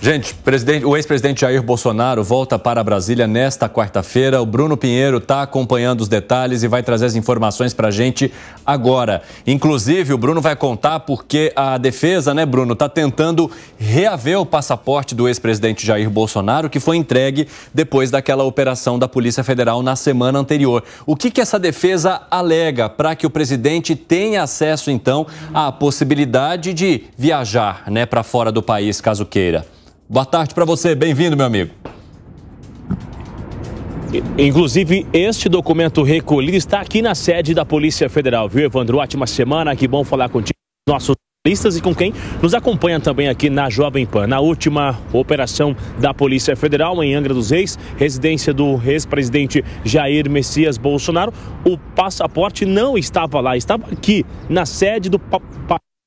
Gente, o ex-presidente Jair Bolsonaro volta para Brasília nesta quarta-feira. O Bruno Pinheiro está acompanhando os detalhes e vai trazer as informações para a gente agora. Inclusive, o Bruno vai contar porque a defesa, né, Bruno, está tentando reaver o passaporte do ex-presidente Jair Bolsonaro, que foi entregue depois daquela operação da Polícia Federal na semana anterior. O que, que essa defesa alega para que o presidente tenha acesso, então, à possibilidade de viajar né, para fora do país, caso queira? Boa tarde para você, bem-vindo, meu amigo. Inclusive, este documento recolhido está aqui na sede da Polícia Federal, viu, Evandro? Ótima semana, que bom falar contigo. Nossos jornalistas e com quem nos acompanha também aqui na Jovem Pan. Na última operação da Polícia Federal em Angra dos Reis, residência do ex-presidente Jair Messias Bolsonaro, o passaporte não estava lá, estava aqui na sede do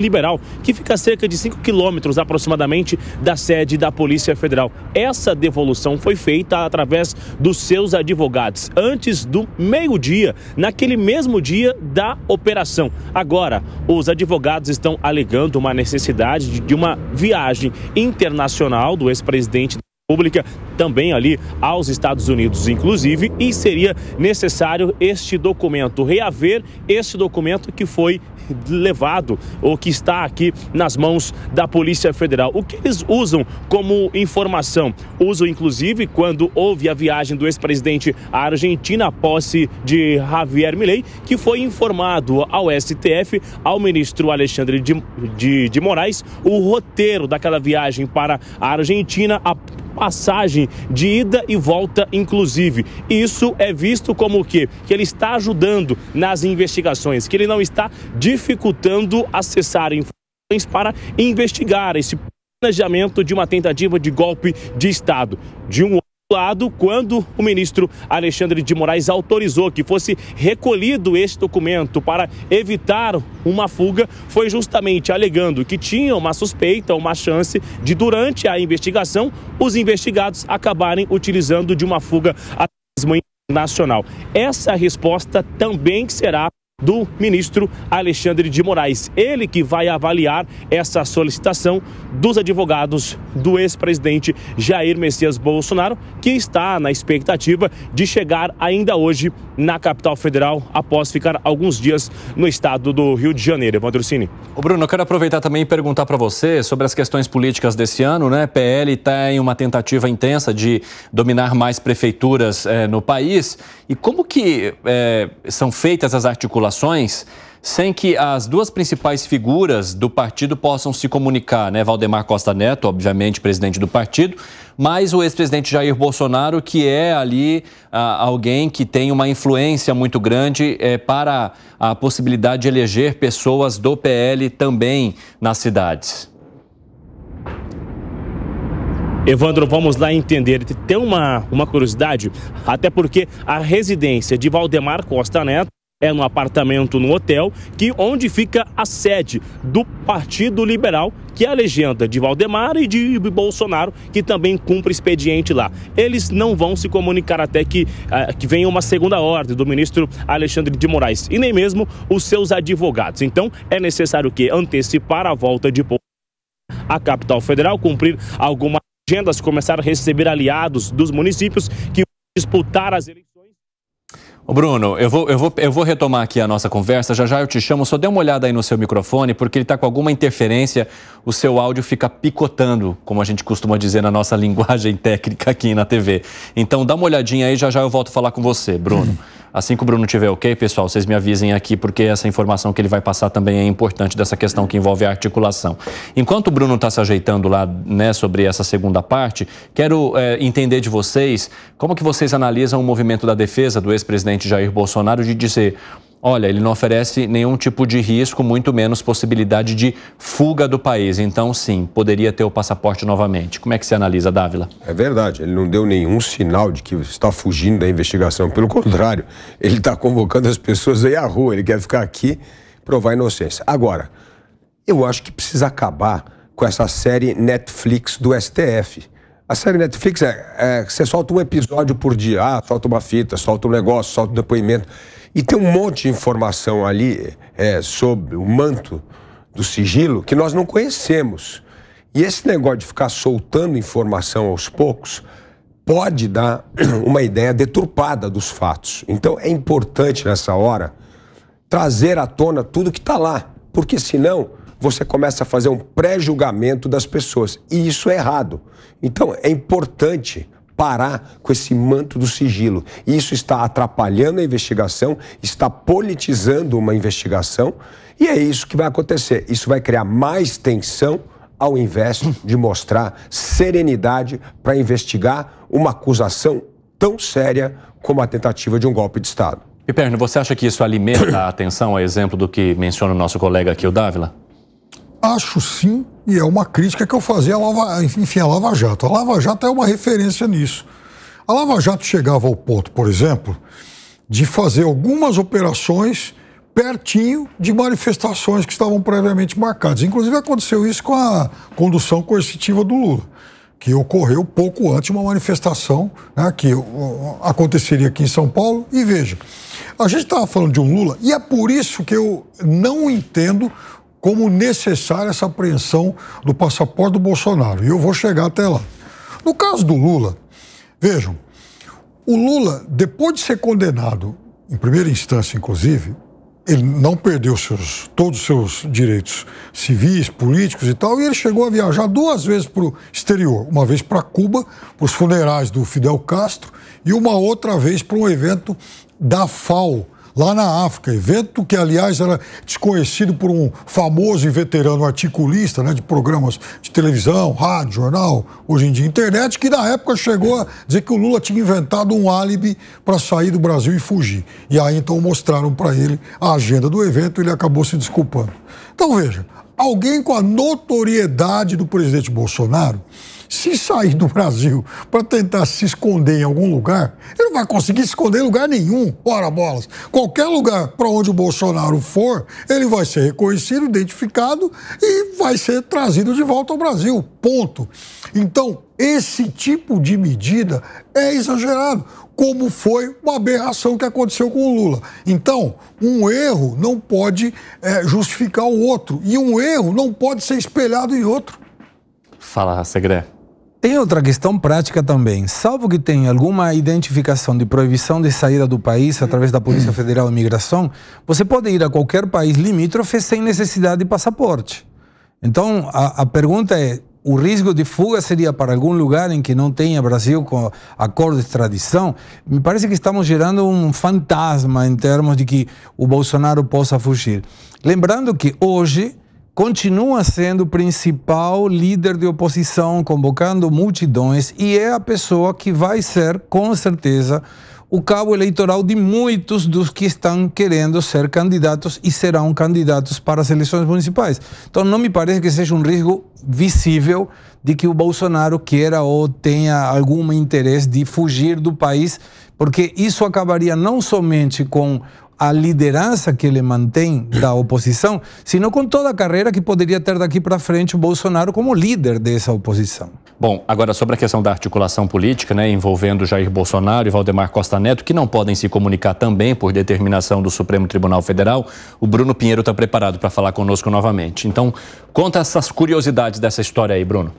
Liberal, que fica a cerca de 5 quilômetros aproximadamente da sede da Polícia Federal. Essa devolução foi feita através dos seus advogados, antes do meio-dia, naquele mesmo dia da operação. Agora, os advogados estão alegando uma necessidade de uma viagem internacional do ex-presidente da República, também ali aos Estados Unidos, inclusive, e seria necessário este documento, reaver este documento que foi levado ou que está aqui nas mãos da Polícia Federal. O que eles usam como informação? Usam inclusive quando houve a viagem do ex-presidente à Argentina, a posse de Javier Milei, que foi informado ao STF, ao ministro Alexandre de, de, de Moraes, o roteiro daquela viagem para a Argentina, a passagem de ida e volta, inclusive. Isso é visto como o quê? Que ele está ajudando nas investigações, que ele não está de dificultando acessar informações para investigar esse planejamento de uma tentativa de golpe de Estado. De um lado, quando o ministro Alexandre de Moraes autorizou que fosse recolhido esse documento para evitar uma fuga, foi justamente alegando que tinha uma suspeita, uma chance de, durante a investigação, os investigados acabarem utilizando de uma fuga a internacional. Essa resposta também será do ministro Alexandre de Moraes. Ele que vai avaliar essa solicitação dos advogados do ex-presidente Jair Messias Bolsonaro, que está na expectativa de chegar ainda hoje na capital federal após ficar alguns dias no estado do Rio de Janeiro. Evandro Cine. Ô Bruno, eu quero aproveitar também e perguntar para você sobre as questões políticas desse ano, né? PL está em uma tentativa intensa de dominar mais prefeituras eh, no país. E como que eh, são feitas as articulações articulações sem que as duas principais figuras do partido possam se comunicar, né? Valdemar Costa Neto, obviamente presidente do partido, mas o ex-presidente Jair Bolsonaro, que é ali ah, alguém que tem uma influência muito grande eh, para a possibilidade de eleger pessoas do PL também nas cidades. Evandro, vamos lá entender. Tem uma, uma curiosidade, até porque a residência de Valdemar Costa Neto é no apartamento no hotel que onde fica a sede do Partido Liberal, que é a legenda de Valdemar e de Bolsonaro, que também cumpre expediente lá. Eles não vão se comunicar até que, uh, que venha uma segunda ordem do ministro Alexandre de Moraes e nem mesmo os seus advogados. Então é necessário que antecipar a volta de a capital federal, cumprir algumas agendas, começar a receber aliados dos municípios que disputar as eleições Bruno, eu vou, eu, vou, eu vou retomar aqui a nossa conversa. Já já eu te chamo. Só dê uma olhada aí no seu microfone, porque ele está com alguma interferência. O seu áudio fica picotando, como a gente costuma dizer na nossa linguagem técnica aqui na TV. Então dá uma olhadinha aí, já já eu volto a falar com você, Bruno. Hum. Assim que o Bruno tiver ok, pessoal, vocês me avisem aqui, porque essa informação que ele vai passar também é importante dessa questão que envolve a articulação. Enquanto o Bruno está se ajeitando lá, né, sobre essa segunda parte, quero é, entender de vocês como que vocês analisam o movimento da defesa do ex-presidente Jair Bolsonaro de dizer olha, ele não oferece nenhum tipo de risco, muito menos possibilidade de fuga do país. Então, sim, poderia ter o passaporte novamente. Como é que se analisa, Dávila? É verdade, ele não deu nenhum sinal de que está fugindo da investigação. Pelo contrário, ele está convocando as pessoas aí à rua, ele quer ficar aqui provar inocência. Agora, eu acho que precisa acabar com essa série Netflix do STF. A série Netflix é, é você solta um episódio por dia, ah, solta uma fita, solta um negócio, solta um depoimento. E tem um monte de informação ali é, sobre o manto do sigilo que nós não conhecemos. E esse negócio de ficar soltando informação aos poucos pode dar uma ideia deturpada dos fatos. Então é importante nessa hora trazer à tona tudo que está lá, porque senão você começa a fazer um pré-julgamento das pessoas e isso é errado. Então é importante parar com esse manto do sigilo. Isso está atrapalhando a investigação, está politizando uma investigação, e é isso que vai acontecer. Isso vai criar mais tensão ao invés de mostrar serenidade para investigar uma acusação tão séria como a tentativa de um golpe de Estado. Perno, você acha que isso alimenta a atenção, a exemplo do que menciona o nosso colega aqui, o Dávila? Acho sim, e é uma crítica que eu fazia à Lava, enfim, à Lava Jato. A Lava Jato é uma referência nisso. A Lava Jato chegava ao ponto, por exemplo, de fazer algumas operações pertinho de manifestações que estavam previamente marcadas. Inclusive aconteceu isso com a condução coercitiva do Lula, que ocorreu pouco antes uma manifestação né, que uh, aconteceria aqui em São Paulo. E veja, a gente estava falando de um Lula e é por isso que eu não entendo como necessária essa apreensão do passaporte do Bolsonaro. E eu vou chegar até lá. No caso do Lula, vejam, o Lula, depois de ser condenado, em primeira instância, inclusive, ele não perdeu seus, todos os seus direitos civis, políticos e tal, e ele chegou a viajar duas vezes para o exterior. Uma vez para Cuba, para os funerais do Fidel Castro, e uma outra vez para um evento da FAO, lá na África. Evento que, aliás, era desconhecido por um famoso e veterano articulista né, de programas de televisão, rádio, jornal, hoje em dia internet, que na época chegou a dizer que o Lula tinha inventado um álibi para sair do Brasil e fugir. E aí então mostraram para ele a agenda do evento e ele acabou se desculpando. Então veja, alguém com a notoriedade do presidente Bolsonaro se sair do Brasil para tentar se esconder em algum lugar, ele não vai conseguir se esconder em lugar nenhum, ora bolas. Qualquer lugar para onde o Bolsonaro for, ele vai ser reconhecido, identificado e vai ser trazido de volta ao Brasil. Ponto. Então, esse tipo de medida é exagerado, como foi uma aberração que aconteceu com o Lula. Então, um erro não pode é, justificar o outro, e um erro não pode ser espelhado em outro. Fala, Segredo. Tem outra questão prática também. Salvo que tenha alguma identificação de proibição de saída do país através da Polícia Federal de Imigração, você pode ir a qualquer país limítrofe sem necessidade de passaporte. Então, a, a pergunta é: o risco de fuga seria para algum lugar em que não tenha Brasil com acordo de extradição? Me parece que estamos gerando um fantasma em termos de que o Bolsonaro possa fugir. Lembrando que hoje continua sendo o principal líder de oposição, convocando multidões, e é a pessoa que vai ser, com certeza, o cabo eleitoral de muitos dos que estão querendo ser candidatos e serão candidatos para as eleições municipais. Então, não me parece que seja um risco visível de que o Bolsonaro queira ou tenha algum interesse de fugir do país, porque isso acabaria não somente com a liderança que ele mantém da oposição, senão com toda a carreira que poderia ter daqui para frente o Bolsonaro como líder dessa oposição. Bom, agora sobre a questão da articulação política, né, envolvendo Jair Bolsonaro e Valdemar Costa Neto, que não podem se comunicar também por determinação do Supremo Tribunal Federal, o Bruno Pinheiro está preparado para falar conosco novamente. Então, conta essas curiosidades dessa história aí, Bruno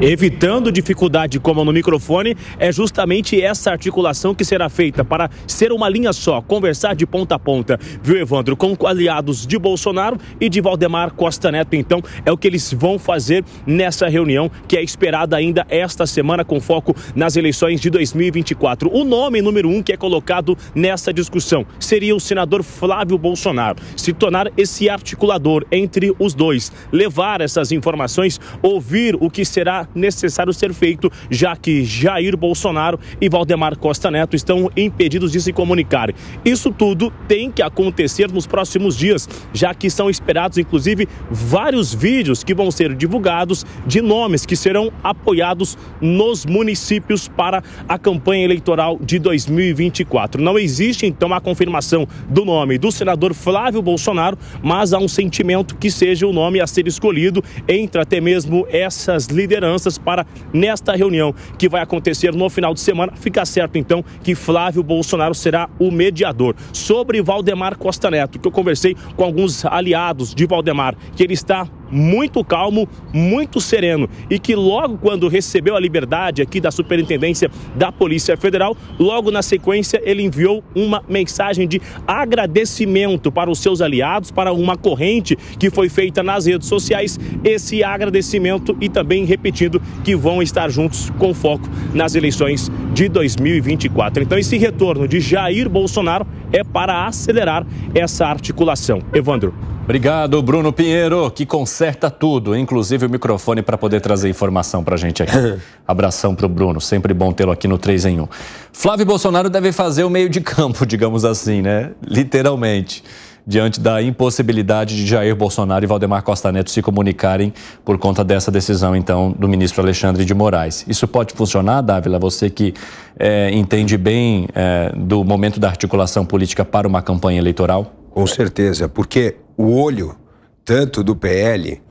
evitando dificuldade como no microfone, é justamente essa articulação que será feita para ser uma linha só, conversar de ponta a ponta, viu, Evandro? Com aliados de Bolsonaro e de Valdemar Costa Neto. Então, é o que eles vão fazer nessa reunião que é esperada ainda esta semana, com foco nas eleições de 2024. O nome número um que é colocado nessa discussão seria o senador Flávio Bolsonaro, se tornar esse articulador entre os dois, levar essas informações, ouvir o que será necessário ser feito, já que Jair Bolsonaro e Valdemar Costa Neto estão impedidos de se comunicar. Isso tudo tem que acontecer nos próximos dias, já que são esperados, inclusive, vários vídeos que vão ser divulgados de nomes que serão apoiados nos municípios para a campanha eleitoral de 2024. Não existe, então, a confirmação do nome do senador Flávio Bolsonaro, mas há um sentimento que seja o nome a ser escolhido entre até mesmo essas lideranças para nesta reunião que vai acontecer no final de semana. Fica certo então que Flávio Bolsonaro será o mediador. Sobre Valdemar Costa Neto, que eu conversei com alguns aliados de Valdemar, que ele está muito calmo, muito sereno e que logo quando recebeu a liberdade aqui da Superintendência da Polícia Federal, logo na sequência ele enviou uma mensagem de agradecimento para os seus aliados, para uma corrente que foi feita nas redes sociais, esse agradecimento e também repetindo que vão estar juntos com foco nas eleições de 2024. Então esse retorno de Jair Bolsonaro é para acelerar essa articulação. Evandro Obrigado, Bruno Pinheiro, que conserta tudo, inclusive o microfone para poder trazer informação para a gente aqui. Abração para o Bruno, sempre bom tê-lo aqui no 3 em 1. Flávio Bolsonaro deve fazer o meio de campo, digamos assim, né? Literalmente diante da impossibilidade de Jair Bolsonaro e Valdemar Costa Neto se comunicarem por conta dessa decisão, então, do ministro Alexandre de Moraes. Isso pode funcionar, Dávila? Você que é, entende bem é, do momento da articulação política para uma campanha eleitoral? Com certeza, porque o olho, tanto do PL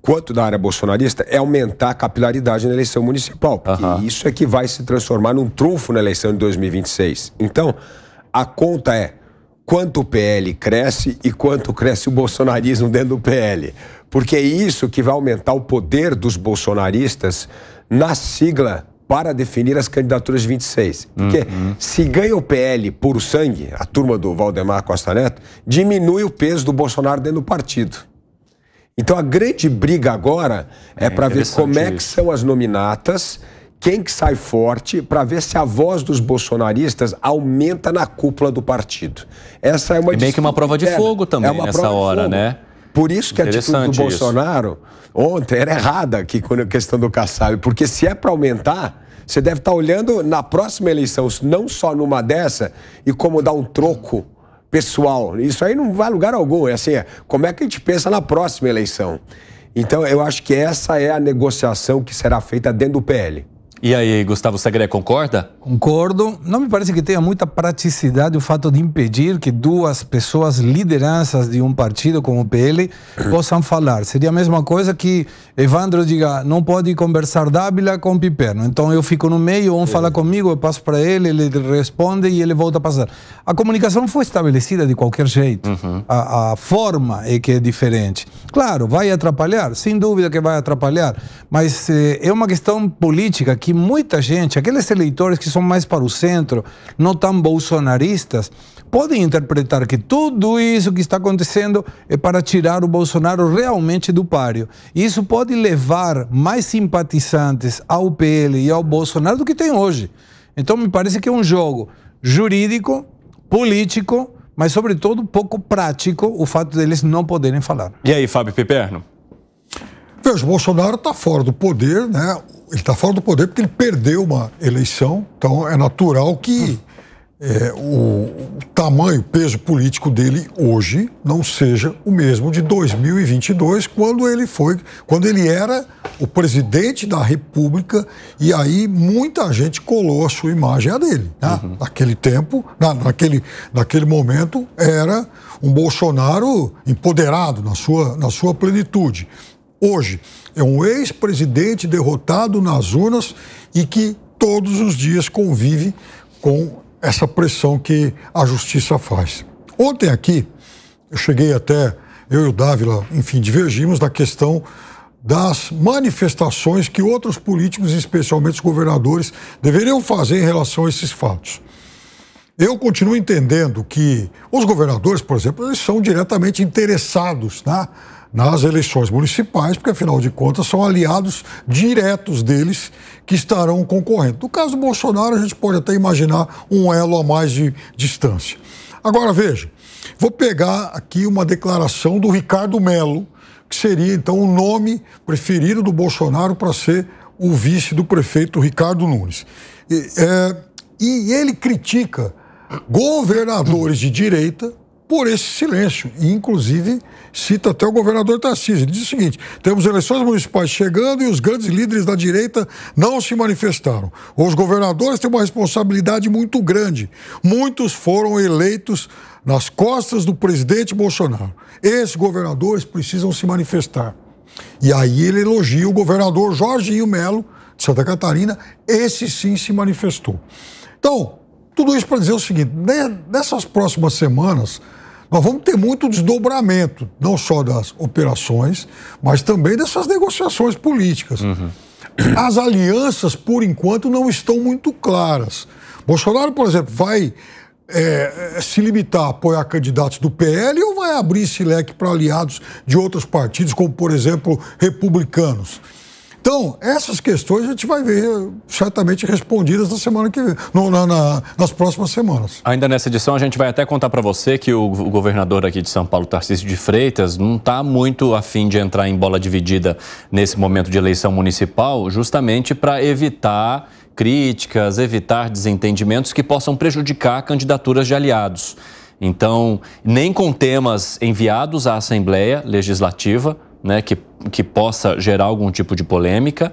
quanto da área bolsonarista, é aumentar a capilaridade na eleição municipal, porque uhum. isso é que vai se transformar num trunfo na eleição de 2026. Então, a conta é quanto o PL cresce e quanto cresce o bolsonarismo dentro do PL. Porque é isso que vai aumentar o poder dos bolsonaristas na sigla para definir as candidaturas de 26. Porque uhum. se ganha o PL puro sangue, a turma do Valdemar Costa Neto, diminui o peso do Bolsonaro dentro do partido. Então a grande briga agora é, é para ver como é que isso. são as nominatas, quem que sai forte, para ver se a voz dos bolsonaristas aumenta na cúpula do partido. Essa é uma e é meio que uma prova de fogo também é nessa hora, né? Por isso que a atitude do Bolsonaro isso. ontem era errada aqui com a questão do Kassab, porque se é para aumentar, você deve estar tá olhando na próxima eleição, não só numa dessa, e como dar um troco pessoal. Isso aí não vai a lugar algum. É assim, é, como é que a gente pensa na próxima eleição? Então, eu acho que essa é a negociação que será feita dentro do PL. E aí, Gustavo Segre, concorda? Concordo. Não me parece que tenha muita praticidade o fato de impedir que duas pessoas, lideranças de um partido como o PL, uhum. possam falar. Seria a mesma coisa que Evandro diga: não pode conversar Dávila com Piperno. Então eu fico no meio, um é. fala comigo, eu passo para ele, ele responde e ele volta a passar. A comunicação foi estabelecida de qualquer jeito. Uhum. A, a forma é que é diferente. Claro, vai atrapalhar, sem dúvida que vai atrapalhar, mas eh, é uma questão política que muita gente, aqueles eleitores que são mais para o centro, não tão bolsonaristas, podem interpretar que tudo isso que está acontecendo é para tirar o Bolsonaro realmente do páreo. E isso pode levar mais simpatizantes ao PL e ao Bolsonaro do que tem hoje. Então, me parece que é um jogo jurídico, político, mas, sobretudo, pouco prático o fato deles não poderem falar. E aí, Fábio Piperno? Veja, o Bolsonaro está fora do poder, né? ele está fora do poder porque ele perdeu uma eleição, então é natural que hum. é, o, o tamanho, o peso político dele hoje não seja o mesmo de 2022, quando ele foi, quando ele era o presidente da República e aí muita gente colou a sua imagem a dele. Né? Uhum. Naquele tempo, na, naquele, naquele momento, era um Bolsonaro empoderado na sua, na sua plenitude hoje. É um ex-presidente derrotado nas urnas e que todos os dias convive com essa pressão que a justiça faz. Ontem aqui, eu cheguei até, eu e o Dávila, enfim, divergimos da questão das manifestações que outros políticos, especialmente os governadores, deveriam fazer em relação a esses fatos. Eu continuo entendendo que os governadores, por exemplo, eles são diretamente interessados, tá? Né? nas eleições municipais, porque afinal de contas são aliados diretos deles que estarão concorrendo. No caso do Bolsonaro, a gente pode até imaginar um elo a mais de distância. Agora veja, vou pegar aqui uma declaração do Ricardo Melo, que seria então o nome preferido do Bolsonaro para ser o vice do prefeito Ricardo Nunes. E, é, e ele critica governadores de direita por esse silêncio. E, inclusive, cita até o governador Tarcísio. Ele diz o seguinte: temos eleições municipais chegando e os grandes líderes da direita não se manifestaram. Os governadores têm uma responsabilidade muito grande. Muitos foram eleitos nas costas do presidente Bolsonaro. Esses governadores precisam se manifestar. E aí ele elogia o governador Jorginho Melo, de Santa Catarina, esse sim se manifestou. Então, tudo isso para dizer o seguinte: né, nessas próximas semanas, nós vamos ter muito desdobramento, não só das operações, mas também dessas negociações políticas. Uhum. As alianças, por enquanto, não estão muito claras. Bolsonaro, por exemplo, vai é, é se limitar a apoiar candidatos do PL ou vai abrir esse leque para aliados de outros partidos, como, por exemplo, republicanos? Então, essas questões a gente vai ver certamente respondidas na semana que vem, no, na, na, nas próximas semanas. Ainda nessa edição, a gente vai até contar para você que o, o, governador aqui de São Paulo, Tarcísio de Freitas, não está muito afim de entrar em bola dividida nesse momento de eleição municipal, justamente para evitar críticas, evitar desentendimentos que possam prejudicar candidaturas de aliados. Então, nem com temas enviados à Assembleia Legislativa, né, que, que possa gerar algum tipo de polêmica,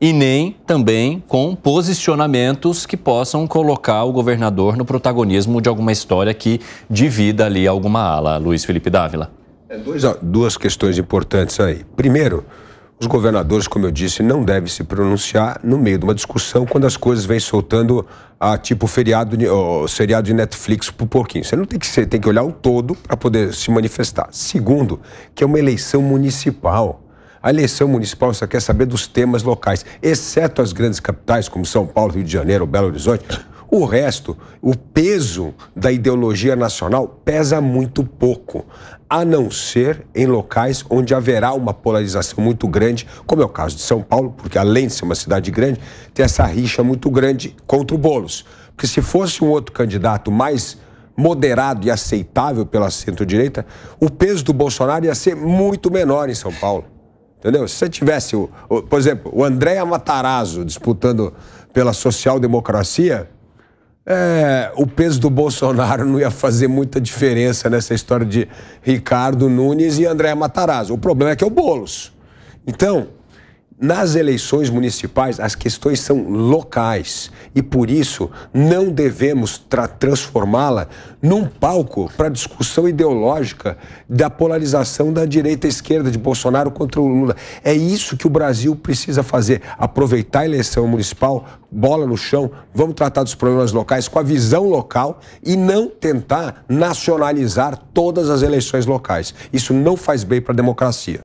e nem também com posicionamentos que possam colocar o governador no protagonismo de alguma história que divida ali alguma ala. Luiz Felipe Dávila. É, dois, duas questões importantes aí. Primeiro, os governadores, como eu disse, não devem se pronunciar no meio de uma discussão quando as coisas vêm soltando a ah, tipo feriado oh, seriado de Netflix por porquinho. Você não tem que você tem que olhar o todo para poder se manifestar. Segundo, que é uma eleição municipal. A eleição municipal só quer saber dos temas locais, exceto as grandes capitais como São Paulo, Rio de Janeiro, Belo Horizonte o resto, o peso da ideologia nacional pesa muito pouco, a não ser em locais onde haverá uma polarização muito grande, como é o caso de São Paulo, porque além de ser uma cidade grande, tem essa rixa muito grande contra o Bolos. Porque se fosse um outro candidato mais moderado e aceitável pela centro-direita, o peso do Bolsonaro ia ser muito menor em São Paulo. Entendeu? Se você tivesse, o, o, por exemplo, o André Matarazzo disputando pela social-democracia, é, o peso do Bolsonaro não ia fazer muita diferença nessa história de Ricardo Nunes e André Matarazzo. O problema é que é o Boulos. Então, nas eleições municipais, as questões são locais e, por isso, não devemos tra transformá-la num palco para discussão ideológica da polarização da direita esquerda de Bolsonaro contra o Lula. É isso que o Brasil precisa fazer: aproveitar a eleição municipal, bola no chão, vamos tratar dos problemas locais com a visão local e não tentar nacionalizar todas as eleições locais. Isso não faz bem para a democracia.